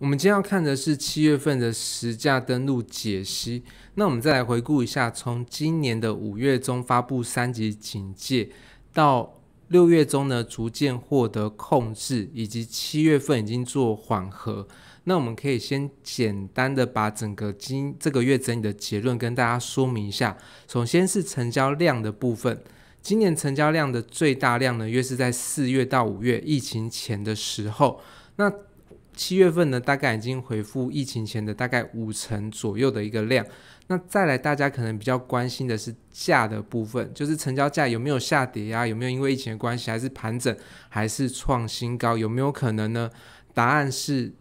我们今天要看的是七月份的实价登录解析。那我们再来回顾一下，从今年的五月中发布三级警戒，到六月中呢逐渐获得控制，以及七月份已经做缓和。那我们可以先简单的把整个今这个月整理的结论跟大家说明一下。首先是成交量的部分，今年成交量的最大量呢，约是在四月到五月疫情前的时候，那。七月份呢，大概已经回复疫情前的大概五成左右的一个量。那再来，大家可能比较关心的是价的部分，就是成交价有没有下跌啊？有没有因为疫情的关系，还是盘整，还是创新高？有没有可能呢？答案是，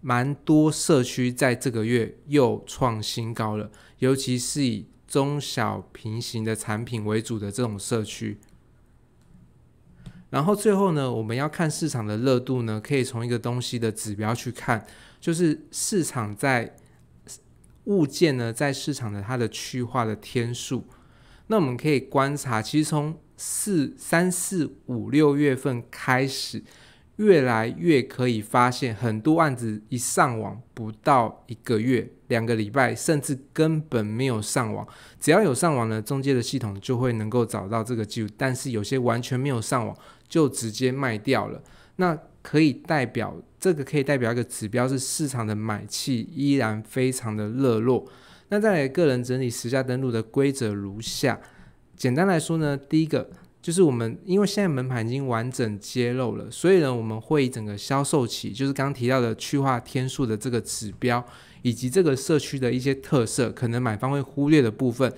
蛮多社区在这个月又创新高了，尤其是以中小平行的产品为主的这种社区。然后最后呢，我们要看市场的热度呢，可以从一个东西的指标去看，就是市场在物件呢在市场的它的去化的天数。那我们可以观察，其实从四三四五六月份开始，越来越可以发现很多案子一上网不到一个月、两个礼拜，甚至根本没有上网。只要有上网呢，中介的系统就会能够找到这个记录，但是有些完全没有上网。就直接卖掉了，那可以代表这个可以代表一个指标是市场的买气依然非常的热络。那再来个人整理实价登录的规则如下，简单来说呢，第一个就是我们因为现在门盘已经完整揭露了，所以呢我们会以整个销售期，就是刚刚提到的去化天数的这个指标，以及这个社区的一些特色，可能买方会忽略的部分，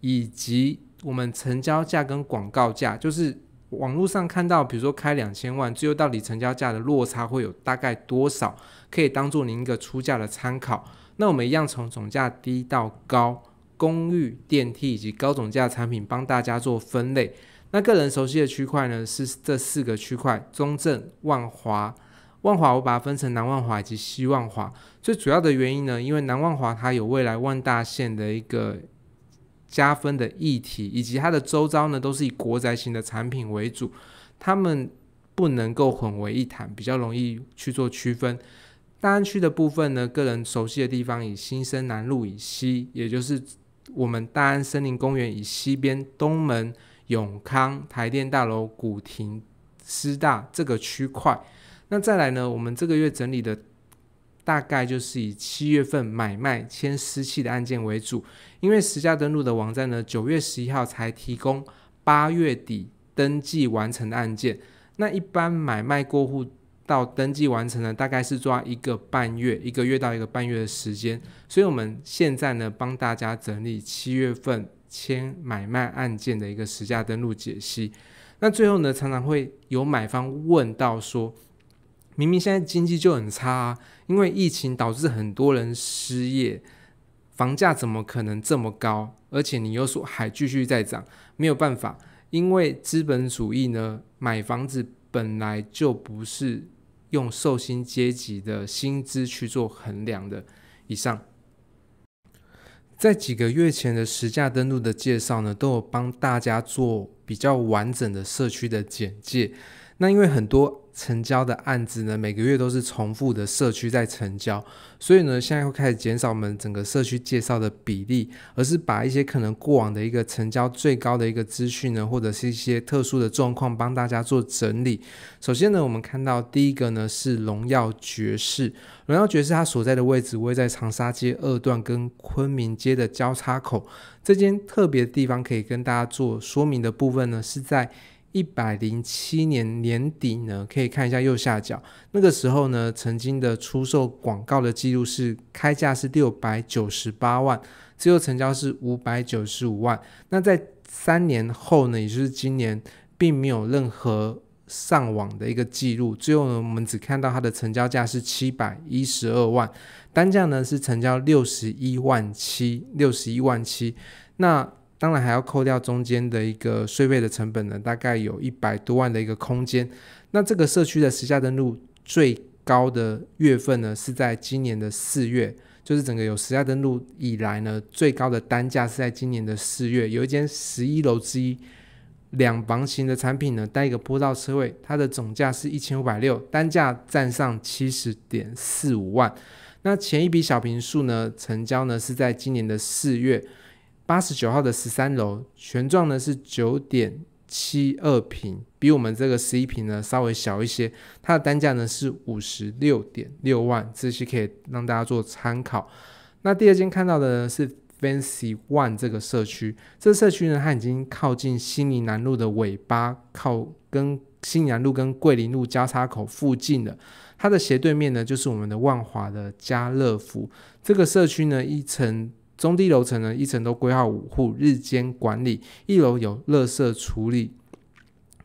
以及我们成交价跟广告价，就是。网络上看到，比如说开两千万，最后到底成交价的落差会有大概多少，可以当做您一个出价的参考。那我们一样从总价低到高，公寓、电梯以及高总价产品帮大家做分类。那个人熟悉的区块呢，是这四个区块：中正、万华、万华。我把它分成南万华以及西万华。最主要的原因呢，因为南万华它有未来万大线的一个。加分的议题以及它的周遭呢，都是以国宅型的产品为主，他们不能够混为一谈，比较容易去做区分。大安区的部分呢，个人熟悉的地方以新生南路以西，也就是我们大安森林公园以西边东门、永康、台电大楼、古亭师大这个区块。那再来呢，我们这个月整理的。大概就是以七月份买卖签失契的案件为主，因为实价登录的网站呢，九月十一号才提供八月底登记完成的案件。那一般买卖过户到登记完成呢，大概是抓一个半月，一个月到一个半月的时间。所以我们现在呢，帮大家整理七月份签买卖案件的一个实价登录解析。那最后呢，常常会有买方问到说。明明现在经济就很差，因为疫情导致很多人失业，房价怎么可能这么高？而且你又说还继续在涨，没有办法，因为资本主义呢，买房子本来就不是用寿星阶级的薪资去做衡量的。以上，在几个月前的实价登录的介绍呢，都有帮大家做比较完整的社区的简介。那因为很多成交的案子呢，每个月都是重复的社区在成交，所以呢，现在会开始减少我们整个社区介绍的比例，而是把一些可能过往的一个成交最高的一个资讯呢，或者是一些特殊的状况，帮大家做整理。首先呢，我们看到第一个呢是荣耀爵士，荣耀爵士它所在的位置位在长沙街二段跟昆明街的交叉口。这间特别的地方可以跟大家做说明的部分呢，是在。一百零七年年底呢，可以看一下右下角。那个时候呢，曾经的出售广告的记录是开价是六百九十八万，最后成交是五百九十五万。那在三年后呢，也就是今年，并没有任何上网的一个记录。最后呢，我们只看到它的成交价是七百一十二万，单价呢是成交六十一万七，六十一万七。那当然还要扣掉中间的一个税费的成本呢，大概有一百多万的一个空间。那这个社区的时价登录最高的月份呢，是在今年的四月，就是整个有时价登录以来呢，最高的单价是在今年的四月。有一间十一楼之一两房型的产品呢，带一个坡道车位，它的总价是一千五百六，单价占上七十点四五万。那前一笔小平数呢，成交呢是在今年的四月。八十九号的十三楼，全幢呢是九点七二平，比我们这个十一平呢稍微小一些。它的单价呢是五十六点六万，这是可以让大家做参考。那第二间看到的呢是 Fancy One 这个社区，这社区呢它已经靠近新宁南路的尾巴，靠跟新宁南路跟桂林路交叉口附近的。它的斜对面呢就是我们的万华的家乐福。这个社区呢一层。中低楼层呢，一层都规划五户，日间管理，一楼有垃圾处理，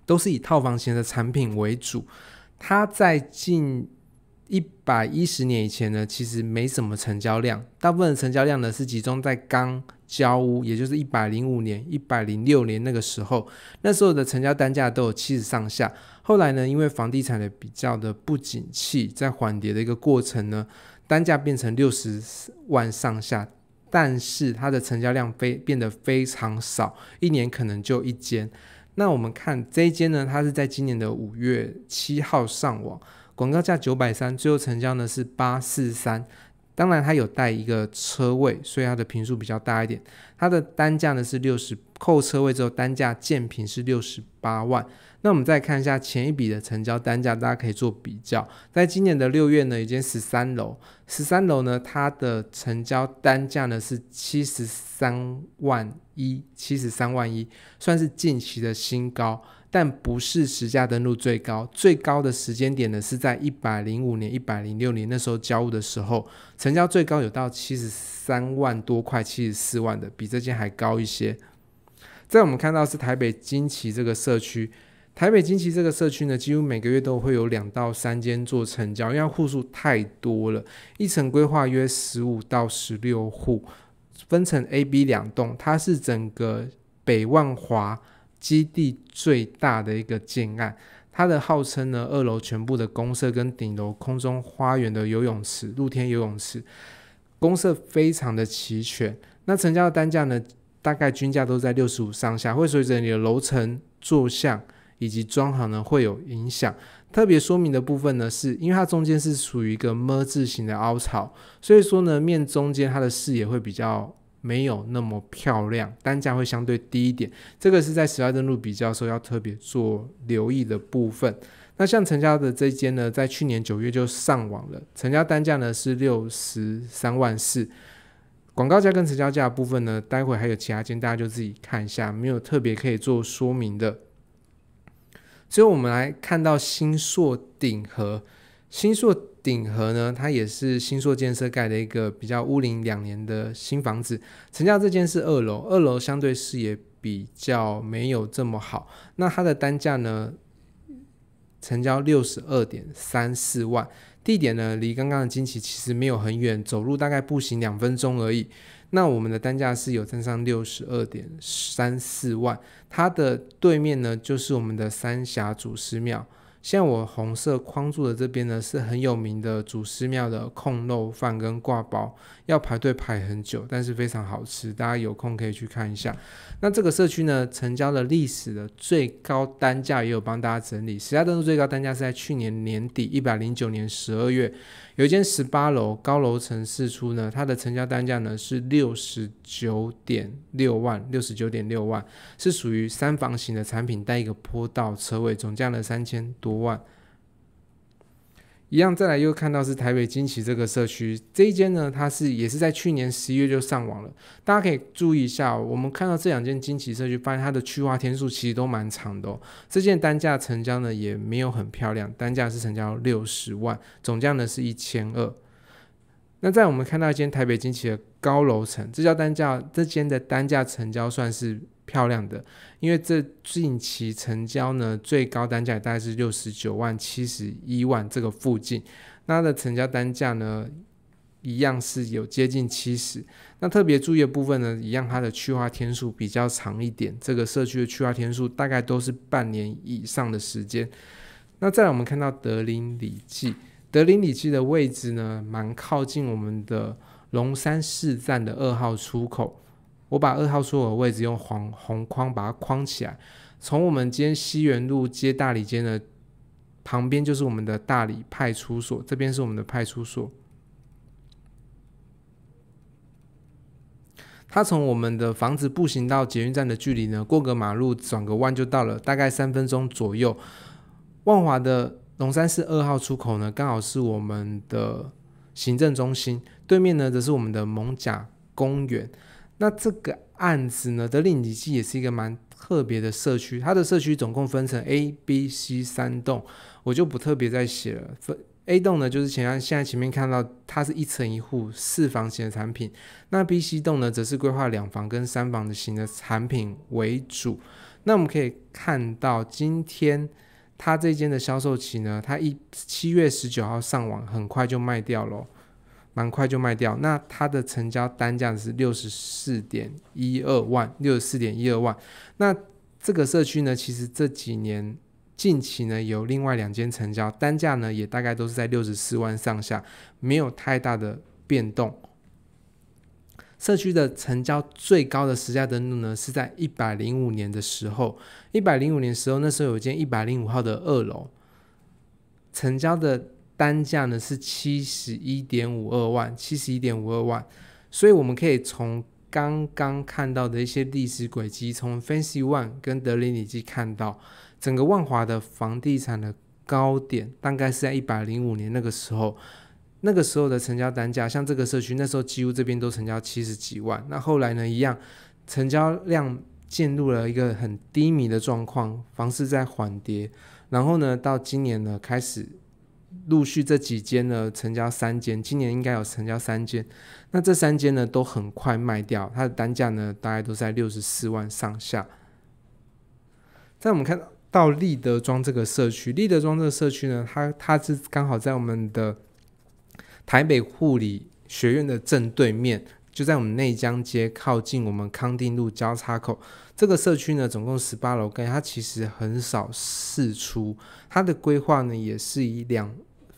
都是以套房型的产品为主。它在近一百一十年以前呢，其实没什么成交量，大部分成交量呢是集中在刚交屋，也就是一百零五年、一百零六年那个时候，那时候的成交单价都有七十上下。后来呢，因为房地产的比较的不景气，在缓跌的一个过程呢，单价变成六十万上下。但是它的成交量非变得非常少，一年可能就一间。那我们看这一间呢，它是在今年的五月七号上网，广告价九百三，最后成交呢是八四三。当然，它有带一个车位，所以它的平数比较大一点。它的单价呢是六十，扣车位之后单价建平是六十八万。那我们再看一下前一笔的成交单价，大家可以做比较。在今年的六月呢，已经十三楼，十三楼呢它的成交单价呢是七十三万一，七十三万一算是近期的新高。但不是时价登录最高，最高的时间点呢是在一百零五年、一百零六年那时候交屋的时候，成交最高有到七十三万多块、七十四万的，比这间还高一些。在我们看到是台北金旗这个社区，台北金旗这个社区呢，几乎每个月都会有两到三间做成交，因为户数太多了，一层规划约十五到十六户，分成 A、B 两栋，它是整个北万华。基地最大的一个建案，它的号称呢，二楼全部的公设跟顶楼空中花园的游泳池、露天游泳池，公设非常的齐全。那成交的单价呢，大概均价都在六十五上下，会随着你的楼层、座向以及装潢呢会有影响。特别说明的部分呢，是因为它中间是属于一个么字形的凹槽，所以说呢，面中间它的视野会比较。没有那么漂亮，单价会相对低一点。这个是在十二登录比较时候要特别做留意的部分。那像成交的这间呢，在去年九月就上网了，成交单价呢是六十三万四。广告价跟成交价部分呢，待会还有其他间，大家就自己看一下，没有特别可以做说明的。所以我们来看到新硕鼎和新硕。鼎和呢，它也是新硕建设盖的一个比较乌林两年的新房子，成交这间是二楼，二楼相对视野比较没有这么好。那它的单价呢，成交六十二点三四万，地点呢离刚刚的金奇其实没有很远，走路大概步行两分钟而已。那我们的单价是有增上六十二点三四万，它的对面呢就是我们的三峡祖师庙。像我红色框住的这边呢，是很有名的祖师庙的控漏饭跟挂包，要排队排很久，但是非常好吃，大家有空可以去看一下。那这个社区呢，成交的历史的最高单价也有帮大家整理，十家当中最高单价是在去年年底，一百零九年十二月，有一间十八楼高楼层四出呢，它的成交单价呢是六十九点六万，六十九点六万是属于三房型的产品带一个坡道车位，总价呢三千多。五万，一样再来又看到是台北金奇这个社区这一间呢，它是也是在去年十一月就上网了。大家可以注意一下，我们看到这两间金奇社区，发现它的去化天数其实都蛮长的。这件单价成交呢也没有很漂亮，单价是成交六十万，总价呢是一千二。那在我们看到一间台北金奇的高楼层，这家单价这间的单价成交算是。漂亮的，因为这近期成交呢，最高单价大概是六十九万七十一万这个附近，那它的成交单价呢，一样是有接近七十。那特别注意的部分呢，一样它的去化天数比较长一点，这个社区的去化天数大概都是半年以上的时间。那再来，我们看到德林里记，德林里记的位置呢，蛮靠近我们的龙山市站的二号出口。我把二号出口位置用黄红框把它框起来。从我们今天西园路接大理街的旁边，就是我们的大理派出所。这边是我们的派出所。它从我们的房子步行到捷运站的距离呢，过个马路转个弯就到了，大概三分钟左右。万华的龙山寺二号出口呢，刚好是我们的行政中心对面呢，则是我们的蒙贾公园。那这个案子呢，德令吉基也是一个蛮特别的社区，它的社区总共分成 A、B、C 三栋，我就不特别再写了。分 A 栋呢，就是前现在前面看到它是一层一户四房型的产品，那 B、C 栋呢，则是规划两房跟三房的型的产品为主。那我们可以看到，今天它这间的销售期呢，它一七月十九号上网，很快就卖掉了。蛮快就卖掉，那它的成交单价是六十四点一二万，六十四点一二万。那这个社区呢，其实这几年近期呢，有另外两间成交单价呢，也大概都是在六十四万上下，没有太大的变动。社区的成交最高的时价登录呢，是在一百零五年的时候，一百零五年时候，那时候有一间一百零五号的二楼成交的。单价呢是七十一点五二万，七十一点五二万。所以我们可以从刚刚看到的一些历史轨迹，从 Fancy One 跟德林里基看到，整个万华的房地产的高点大概是在一百零五年那个时候，那个时候的成交单价像这个社区，那时候几乎这边都成交七十几万。那后来呢，一样，成交量进入了一个很低迷的状况，房市在缓跌。然后呢，到今年呢，开始。陆续这几间呢成交三间，今年应该有成交三间。那这三间呢都很快卖掉，它的单价呢大概都在六十四万上下。在我们看到立德庄这个社区，立德庄这个社区呢，它它是刚好在我们的台北护理学院的正对面，就在我们内江街靠近我们康定路交叉口。这个社区呢总共十八楼跟它其实很少释出，它的规划呢也是以两。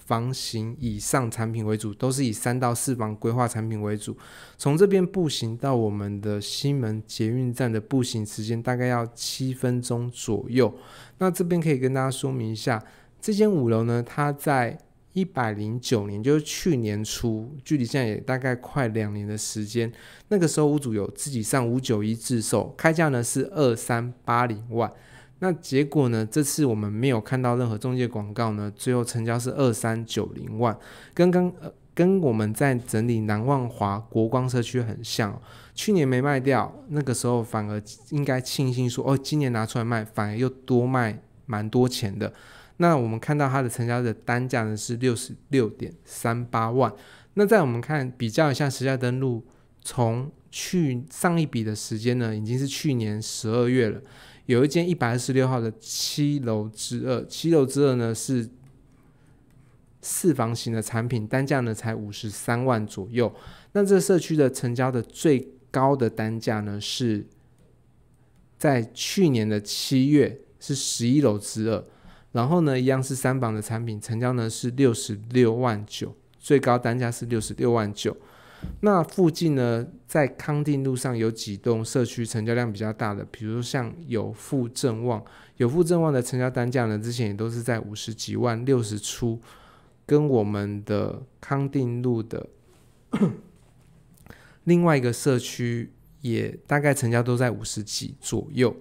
房型以上产品为主，都是以三到四房规划产品为主。从这边步行到我们的西门捷运站的步行时间大概要七分钟左右。那这边可以跟大家说明一下，这间五楼呢，它在一百零九年，就是去年初，距离现在也大概快两年的时间。那个时候屋主有自己上五九一自售，开价呢是二三八零万。那结果呢？这次我们没有看到任何中介广告呢。最后成交是二三九零万，跟刚呃跟我们在整理南万华国光社区很像。去年没卖掉，那个时候反而应该庆幸说，哦，今年拿出来卖，反而又多卖蛮多钱的。那我们看到它的成交的单价呢是六十六点三八万。那在我们看比较一下时价登录，从去上一笔的时间呢，已经是去年十二月了。有一间一百二十六号的七楼之二，七楼之二呢是四房型的产品，单价呢才五十三万左右。那这个社区的成交的最高的单价呢是，在去年的七月是十一楼之二，然后呢一样是三房的产品，成交呢是六十六万九，最高单价是六十六万九。那附近呢，在康定路上有几栋社区成交量比较大的，比如像有富正旺，有富正旺的成交单价呢，之前也都是在五十几万、六十出，跟我们的康定路的另外一个社区也大概成交都在五十几左右，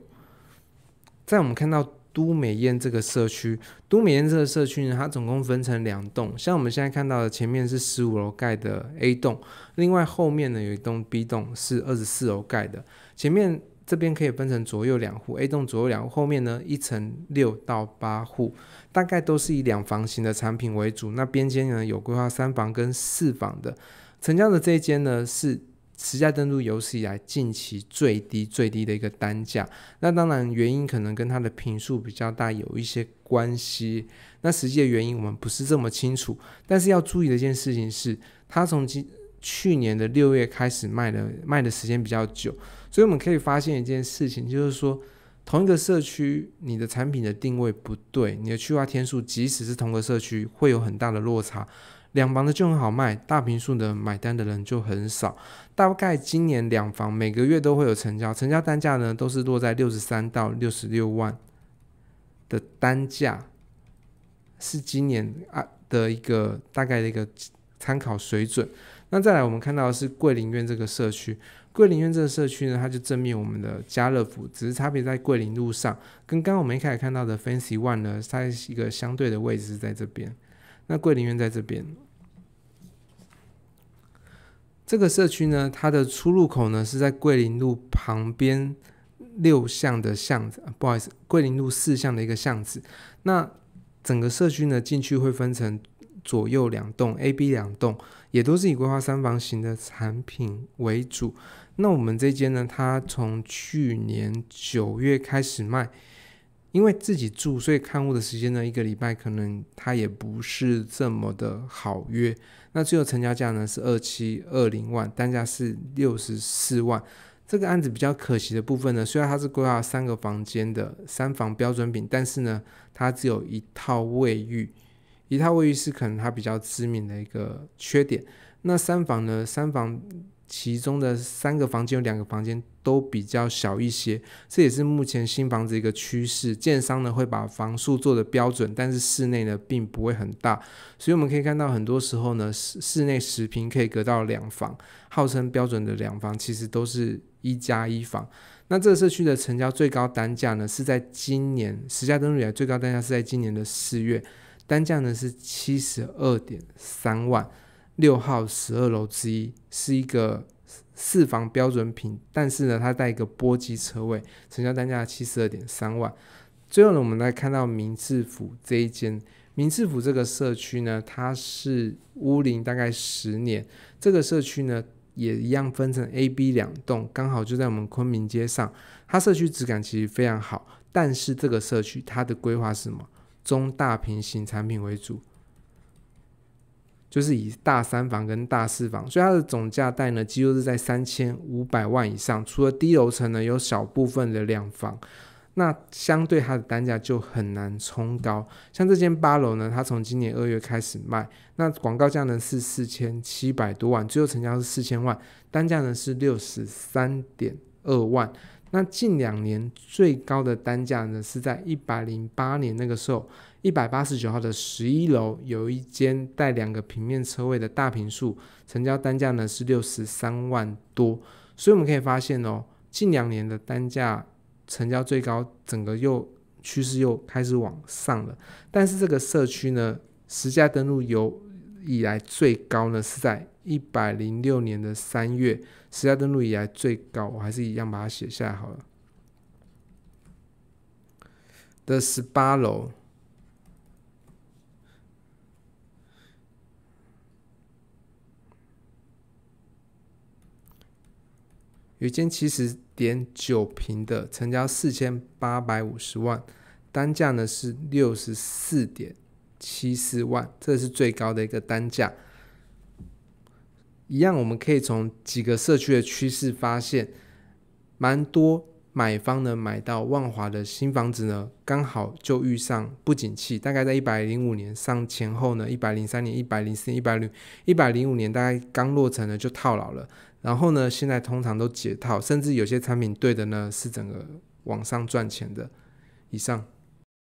在我们看到。都美苑这个社区，都美苑这个社区呢，它总共分成两栋，像我们现在看到的前面是十五楼盖的 A 栋，另外后面呢有一栋 B 栋是二十四楼盖的。前面这边可以分成左右两户，A 栋左右两户，后面呢一层六到八户，大概都是以两房型的产品为主。那边间呢有规划三房跟四房的，成交的这一间呢是。实价登录有史以来近期最低最低的一个单价，那当然原因可能跟它的频数比较大有一些关系。那实际的原因我们不是这么清楚，但是要注意的一件事情是，它从今去年的六月开始卖的，卖的时间比较久，所以我们可以发现一件事情，就是说同一个社区，你的产品的定位不对，你的去化天数，即使是同个社区，会有很大的落差。两房的就很好卖，大平数的买单的人就很少。大概今年两房每个月都会有成交，成交单价呢都是落在六十三到六十六万的单价，是今年啊的一个大概的一个参考水准。那再来，我们看到的是桂林苑这个社区，桂林苑这个社区呢，它就正面我们的家乐福，只是差别在桂林路上，跟刚我们一开始看到的 Fancy One 呢，是一个相对的位置，在这边。那桂林苑在这边，这个社区呢，它的出入口呢是在桂林路旁边六巷的巷子，不好意思，桂林路四巷的一个巷子。那整个社区呢，进去会分成左右两栋，A、B 两栋，也都是以规划三房型的产品为主。那我们这间呢，它从去年九月开始卖。因为自己住，所以看屋的时间呢，一个礼拜可能他也不是这么的好约。那最后成交价呢是二七二零万，单价是六十四万。这个案子比较可惜的部分呢，虽然它是规划三个房间的三房标准品，但是呢，它只有一套卫浴，一套卫浴是可能它比较知名的一个缺点。那三房呢，三房。其中的三个房间有两个房间都比较小一些，这也是目前新房子一个趋势。建商呢会把房数做的标准，但是室内呢并不会很大，所以我们可以看到很多时候呢室室内十平可以隔到两房，号称标准的两房其实都是一加一房。那这个社区的成交最高单价呢是在今年，十家登录以来最高单价是在今年的四月，单价呢是七十二点三万。六号十二楼之一是一个四房标准品，但是呢，它带一个波及车位，成交单价七十二点三万。最后呢，我们来看到民治府这一间，民治府这个社区呢，它是屋龄大概十年，这个社区呢也一样分成 A、B 两栋，刚好就在我们昆明街上。它社区质感其实非常好，但是这个社区它的规划是什么？中大平行产品为主。就是以大三房跟大四房，所以它的总价带呢，几乎是在三千五百万以上。除了低楼层呢，有小部分的两房，那相对它的单价就很难冲高。像这间八楼呢，它从今年二月开始卖，那广告价呢是四千七百多万，最后成交是四千万，单价呢是六十三点二万。那近两年最高的单价呢，是在一百零八年那个时候。一百八十九号的十一楼有一间带两个平面车位的大平数，成交单价呢是六十三万多，所以我们可以发现哦，近两年的单价成交最高，整个又趋势又开始往上了。但是这个社区呢，实价登录有以来最高呢是在一百零六年的三月，实价登录以来最高，我还是一样把它写下来好了。的十八楼。有一间七十点九平的成交四千八百五十万，单价呢是六十四点七四万，这是最高的一个单价。一样，我们可以从几个社区的趋势发现，蛮多。买方呢买到万华的新房子呢，刚好就遇上不景气，大概在一百零五年上前后呢，一百零三年、一百零四年、一百零一百零五年，大概刚落成呢就套牢了。然后呢，现在通常都解套，甚至有些产品对的呢是整个网上赚钱的。以上。